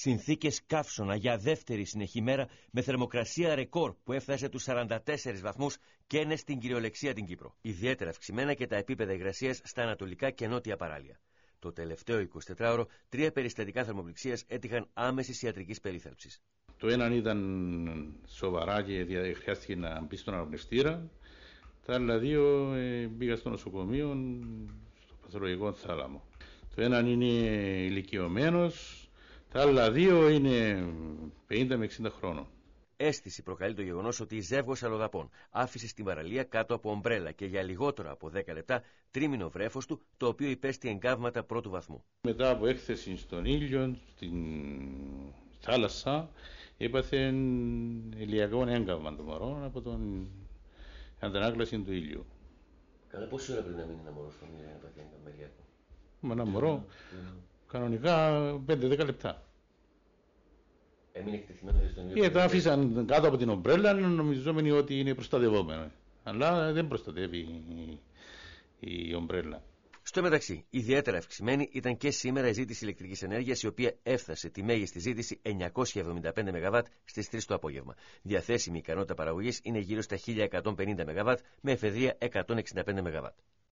συνθήκες καύσωνα για δεύτερη συνεχή μέρα με θερμοκρασία ρεκόρ που έφτασε τους 44 βαθμούς και είναι στην κυριολεξία την Κύπρο. Ιδιαίτερα αυξημένα και τα επίπεδα υγρασίας στα ανατολικά και νότια παράλια. Το τελευταίο 24ωρο, τρία περιστατικά θερμοπληξίας έτυχαν άμεσης ιατρικής περίθαλψης. Το ένα ήταν σοβαρά και χρειάστηκε να μπει στον αναπνευστήρα. Τα άλλα δύο ε, μπήκα στο νοσοκομείο, στο παθολογικό θάλαμο. Το έναν είναι ηλικιωμένος, τα άλλα δύο είναι 50 με 60 χρόνων. Αίσθηση προκαλεί το γεγονός ότι η ζεύγος αλλοδαπών άφησε στην παραλία κάτω από ομπρέλα και για λιγότερο από 10 λεπτά τρίμηνο βρέφος του, το οποίο υπέστη εγκάβματα πρώτου βαθμού. Μετά από έκθεση στον ήλιο, στην θάλασσα, έπαθε ηλιακό εγκάβμα των μωρών από την αντανάκλαση του ήλιου. Καλά, πόση ώρα πρέπει να μείνει ένα μωρό στον ήλιο να πάθει εγκάβμα ηλιακό. Μα ένα μωρό, ναι. Κανονικά 5-10 λεπτά. Έμεινε εκτεθειμένο στον ίδιο. Ε, τα αφήσαν κάτω από την ομπρέλα νομιζόμενοι ότι είναι προστατευόμενο. Αλλά δεν προστατεύει η, η ομπρέλα. Στο μεταξύ, ιδιαίτερα αυξημένη ήταν και σήμερα η ζήτηση ηλεκτρικής ενέργειας, η οποία έφτασε τη μέγιστη ζήτηση 975 ΜΒ στι 3 το απόγευμα. Διαθέσιμη ικανότητα παραγωγής είναι γύρω στα 1150 ΜΒ με εφεδρεία 165 ΜΒ.